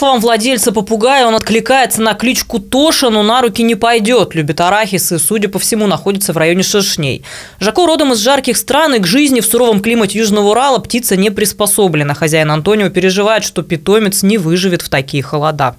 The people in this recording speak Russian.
словам владельца попугая, он откликается на кличку Тоша, но на руки не пойдет, любит арахис и, судя по всему, находится в районе шершней. Жако родом из жарких стран, и к жизни в суровом климате Южного Урала птица не приспособлена. Хозяин Антонио переживает, что питомец не выживет в такие холода.